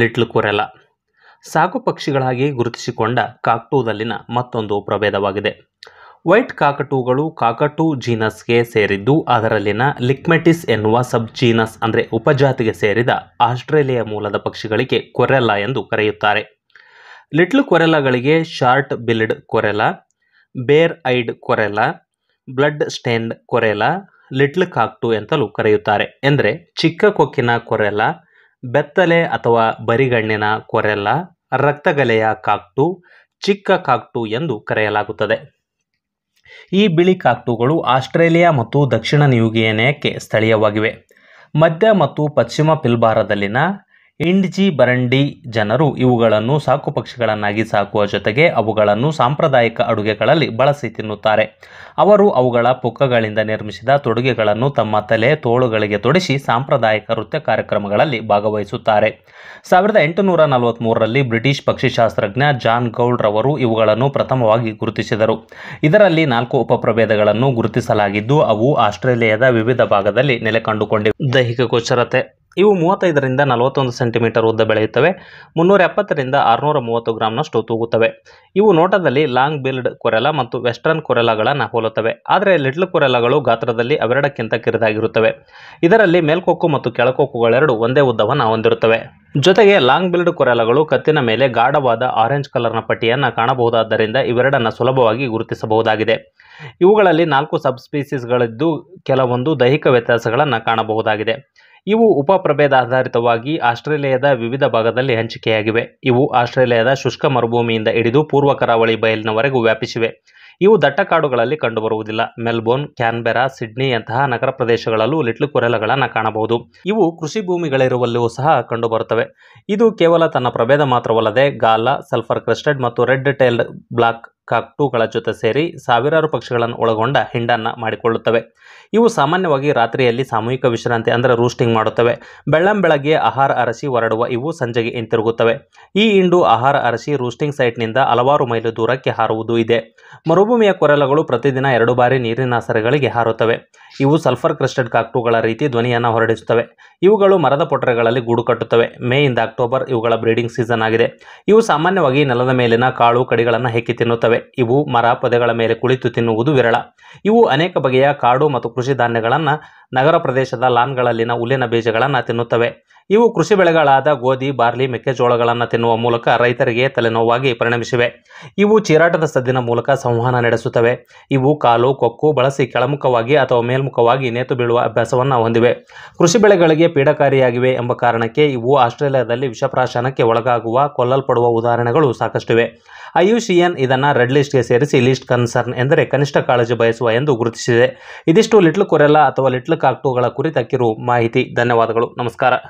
little ಕೊರೆಲ ಸಾಕು ಪಕ್ಷಿಗಳಾಗಿ ಗುರುತಿಸಿಕೊಂಡ ಕಾಕ್ಟೂದಲ್ಲಿನ ಮತ್ತೊಂದು ಪ್ರಭೇದವಾಗಿದೆ white ಕಾಕಟೂಗಳು ಕಾಕಟೂ ಜೀನಸ್ಗೆ ಸೇರಿದ್ದು ಅದರಲ್ಲಿನ ಲಿಕ್ಮೆಟಿಸ್ ಎನ್ನುವ ಸಬ್ ಜೀನಸ್ ಅಂದರೆ ಉಪಜಾತಿಗೆ ಸೇರಿದ ಆಸ್ಟ್ರೇಲಿಯಾ ಮೂಲದ ಪಕ್ಷಿಗಳಿಗೆ ಕೊರೆಲ ಎಂದು ಕರೆಯುತ್ತಾರೆ ಲಿಟ್ಲ್ ಕೊರೆಲಗಳಿಗೆ short billed corella bare eyed corella blood stained corella little cockatoo ಅಂತಲೂ ಕರೆಯುತ್ತಾರೆ ಎಂದರೆ ಚಿಕ್ಕ ಕೊಕ್ಕಿನ ಕೊರೆಲ ಬೆತ್ತಲೆ ಅಥವಾ ಬರಿಗಣ್ಣಿನ ಕೊರೆಲ್ಲ ರಕ್ತಗಲೆಯ ಕಾಕ್ಟು ಚಿಕ್ಕ ಕಾಕ್ಟು ಎಂದು ಕರೆಯಲಾಗುತ್ತದೆ ಈ ಬಿಳಿ ಕಾಕ್ಟುಗಳು ಆಸ್ಟ್ರೇಲಿಯಾ ಮತ್ತು ದಕ್ಷಿಣ ನ್ಯೂಗಿನೆಯಕ್ಕೆ ಸ್ಥಳೀಯವಾಗಿವೆ ಮಧ್ಯ ಮತ್ತು ಪಶ್ಚಿಮ ಪಿಲ್ಬಾರದಲ್ಲಿನ ಇಂಡ್ಜಿ ಬರಂಡಿ ಜನರು ಇವುಗಳನ್ನು ಸಾಕುಪಕ್ಷಿಗಳನ್ನಾಗಿ ಸಾಕುವ ಜೊತೆಗೆ ಅವುಗಳನ್ನು ಸಾಂಪ್ರದಾಯಿಕ ಅಡುಗೆಗಳಲ್ಲಿ ಬಳಸಿ ತಿನ್ನುತ್ತಾರೆ ಅವರು ಅವುಗಳ ಪುಕ್ಕಗಳಿಂದ ನಿರ್ಮಿಸಿದ ತೊಡುಗೆಗಳನ್ನು ತಮ್ಮ ತಲೆ ತೋಳುಗಳಿಗೆ ತೊಡಿಸಿ ಸಾಂಪ್ರದಾಯಿಕ ನೃತ್ಯ ಕಾರ್ಯಕ್ರಮಗಳಲ್ಲಿ ಭಾಗವಹಿಸುತ್ತಾರೆ ಸಾವಿರದ ಎಂಟುನೂರ ನಲವತ್ತ್ಮೂರರಲ್ಲಿ ಬ್ರಿಟಿಷ್ ಪಕ್ಷಿಶಾಸ್ತ್ರಜ್ಞ ಜಾನ್ ಗೌಲ್ಡ್ ರವರು ಇವುಗಳನ್ನು ಪ್ರಥಮವಾಗಿ ಗುರುತಿಸಿದರು ಇದರಲ್ಲಿ ನಾಲ್ಕು ಉಪಪ್ರಭೇದಗಳನ್ನು ಗುರುತಿಸಲಾಗಿದ್ದು ಅವು ಆಸ್ಟ್ರೇಲಿಯಾದ ವಿವಿಧ ಭಾಗದಲ್ಲಿ ನೆಲೆ ಕಂಡುಕೊಂಡಿವೆ ದೈಹಿಕ ಗೋಚರತೆ ಇವು ಮೂವತ್ತೈದರಿಂದ ನಲವತ್ತೊಂದು ಸೆಂಟಿಮೀಟರ್ ಉದ್ದ ಬೆಳೆಯುತ್ತವೆ ಮುನ್ನೂರ ಎಪ್ಪತ್ತರಿಂದ ಆರುನೂರ ಮೂವತ್ತು ಗ್ರಾಮ್ನಷ್ಟು ತೂಗುತ್ತವೆ ಇವು ನೋಟದಲ್ಲಿ ಲಾಂಗ್ ಬಿಲ್ಡ್ ಕೊರೆಲ ಮತ್ತು ವೆಸ್ಟರ್ನ್ ಕೊರೆಲಗಳನ್ನು ಹೋಲುತ್ತವೆ ಆದರೆ ಲಿಟ್ಲ್ ಕೊರೆಲಗಳು ಗಾತ್ರದಲ್ಲಿ ಅವೆರಡಕ್ಕಿಂತ ಕಿರಿದಾಗಿರುತ್ತವೆ ಇದರಲ್ಲಿ ಮೇಲ್ಕೊಕ್ಕು ಮತ್ತು ಕೆಳಕೊಕ್ಕುಗಳೆರಡು ಒಂದೇ ಉದ್ದವನ್ನು ಹೊಂದಿರುತ್ತವೆ ಜೊತೆಗೆ ಲಾಂಗ್ ಬಿಲ್ಡ್ ಕೊರೆಲಗಳು ಕತ್ತಿನ ಮೇಲೆ ಗಾಢವಾದ ಆರೆಂಜ್ ಕಲರ್ನ ಪಟ್ಟಿಯನ್ನು ಕಾಣಬಹುದಾದ್ದರಿಂದ ಇವೆರಡನ್ನು ಸುಲಭವಾಗಿ ಗುರುತಿಸಬಹುದಾಗಿದೆ ಇವುಗಳಲ್ಲಿ ನಾಲ್ಕು ಸಬ್ ಕೆಲವೊಂದು ದೈಹಿಕ ವ್ಯತ್ಯಾಸಗಳನ್ನು ಕಾಣಬಹುದಾಗಿದೆ ಇವು ಉಪ ಪ್ರಭೇದ ಆಧಾರಿತವಾಗಿ ಆಸ್ಟ್ರೇಲಿಯಾದ ವಿವಿಧ ಭಾಗದಲ್ಲಿ ಹಂಚಿಕೆಯಾಗಿವೆ ಇವು ಆಸ್ಟ್ರೇಲಿಯಾದ ಶುಷ್ಕ ಮರುಭೂಮಿಯಿಂದ ಹಿಡಿದು ಪೂರ್ವ ಕರಾವಳಿ ಬಯಲಿನವರೆಗೂ ವ್ಯಾಪಿಸಿವೆ ಇವು ದಟ್ಟ ಕಾಡುಗಳಲ್ಲಿ ಕಂಡುಬರುವುದಿಲ್ಲ ಮೆಲ್ಬೋರ್ನ್ ಕ್ಯಾನ್ಬೆರಾ ಸಿಡ್ನಿಯಂತಹ ನಗರ ಪ್ರದೇಶಗಳಲ್ಲೂ ಲಿಟ್ಲು ಕೊರೆಲಗಳನ್ನು ಕಾಣಬಹುದು ಇವು ಕೃಷಿ ಭೂಮಿಗಳಿರುವಲ್ಲಿಯೂ ಸಹ ಕಂಡುಬರುತ್ತವೆ ಇದು ಕೇವಲ ತನ್ನ ಪ್ರಭೇದ ಮಾತ್ರವಲ್ಲದೆ ಗಾಲ ಸಲ್ಫರ್ ಕ್ರಿಸ್ಟೆಡ್ ಮತ್ತು ರೆಡ್ ಟೈಲ್ಡ್ ಬ್ಲಾಕ್ ಕಾಕ್ಟುಗಳ ಜೊತೆ ಸೇರಿ ಸಾವಿರಾರು ಪಕ್ಷಿಗಳನ್ನು ಒಳಗೊಂಡ ಹಿಂಡನ್ನು ಮಾಡಿಕೊಳ್ಳುತ್ತವೆ ಇವು ಸಾಮಾನ್ಯವಾಗಿ ರಾತ್ರಿಯಲ್ಲಿ ಸಾಮೂಹಿಕ ವಿಶ್ರಾಂತಿ ಅಂದರೆ ರೂಸ್ಟಿಂಗ್ ಮಾಡುತ್ತವೆ ಬೆಳ್ಳಂ ಆಹಾರ ಅರಸಿ ಹೊರಡುವ ಇವು ಸಂಜೆಗೆ ಹಿಂತಿರುಗುತ್ತವೆ ಈ ಇಂಡು ಆಹಾರ ಅರಸಿ ರೂಸ್ಟಿಂಗ್ ಸೈಟ್ನಿಂದ ಹಲವಾರು ಮೈಲು ದೂರಕ್ಕೆ ಹಾರುವುದು ಇದೆ ಮರುಭೂಮಿಯ ಕೊರಲಗಳು ಪ್ರತಿದಿನ ಎರಡು ಬಾರಿ ನೀರಿನ ಸರಗಳಿಗೆ ಹಾರುತ್ತವೆ ಇವು ಸಲ್ಫರ್ ಕ್ರಿಸ್ಟೆಡ್ ಕಾಕ್ಟುಗಳ ರೀತಿ ಧ್ವನಿಯನ್ನು ಹೊರಡಿಸುತ್ತವೆ ಇವುಗಳು ಮರದ ಪೊಟರೆಗಳಲ್ಲಿ ಗೂಡು ಕಟ್ಟುತ್ತವೆ ಮೇ ಇಂದ ಅಕ್ಟೋಬರ್ ಇವುಗಳ ಬ್ರೀಡಿಂಗ್ ಸೀಸನ್ ಆಗಿದೆ ಇವು ಸಾಮಾನ್ಯವಾಗಿ ನೆಲದ ಮೇಲಿನ ಕಾಳು ಕಡಿಗಳನ್ನು ಹೆಕ್ಕಿ ತಿನ್ನುತ್ತವೆ ಇವು ಮರ ಪೊದೆಗಳ ಮೇಲೆ ಕುಳಿತು ತಿನ್ನುವುದು ವಿರಳ ಇವು ಅನೇಕ ಬಗೆಯ ಕಾಡು ಮತ್ತು ಕೃಷಿ ಧಾನ್ಯಗಳನ್ನು ನಗರ ಪ್ರದೇಶದ ಲಾನ್ಗಳಲ್ಲಿನ ಹುಲ್ಲಿನ ಬೀಜಗಳನ್ನು ತಿನ್ನುತ್ತವೆ ಇವು ಕೃಷಿ ಬೆಳೆಗಳಾದ ಗೋಧಿ ಬಾರ್ಲಿ ಮೆಕ್ಕೆಜೋಳಗಳನ್ನು ತಿನ್ನುವ ಮೂಲಕ ರೈತರಿಗೆ ತಲೆನೋವಾಗಿ ಪರಿಣಮಿಸಿವೆ ಇವು ಚೀರಾಟದ ಸದ್ದಿನ ಮೂಲಕ ಸಂವಹನ ನಡೆಸುತ್ತವೆ ಇವು ಕಾಲು ಕೊಕ್ಕು ಬಳಸಿ ಕೆಳಮುಖವಾಗಿ ಅಥವಾ ಮೇಲ್ಮುಖವಾಗಿ ನೇತು ಬೀಳುವ ಅಭ್ಯಾಸವನ್ನು ಹೊಂದಿವೆ ಕೃಷಿ ಬೆಳೆಗಳಿಗೆ ಪೀಡಕಾರಿಯಾಗಿವೆ ಎಂಬ ಕಾರಣಕ್ಕೆ ಇವು ಆಸ್ಟ್ರೇಲಿಯಾದಲ್ಲಿ ವಿಷಪ್ರಾಶನಕ್ಕೆ ಒಳಗಾಗುವ ಕೊಲ್ಲಲ್ಪಡುವ ಉದಾಹರಣೆಗಳು ಸಾಕಷ್ಟಿವೆ ಐಯುಸಿಎನ್ ಇದನ್ನು ರೆಡ್ ಲಿಸ್ಟ್ಗೆ ಸೇರಿಸಿ ಲೀಸ್ಟ್ ಕನ್ಸರ್ನ್ ಎಂದರೆ ಕನಿಷ್ಠ ಕಾಳಜಿ ಬಯಸುವ ಎಂದು ಗುರುತಿಸಿದೆ ಇದಿಷ್ಟು ಲಿಟ್ಲ್ ಕೊರೆಲ್ಲ ಅಥವಾ ಲಿಟ್ಲ್ ಕಾಕ್ಟುಗಳ ಕುರಿತ ಕಿರು ಮಾಹಿತಿ ಧನ್ಯವಾದಗಳು ನಮಸ್ಕಾರ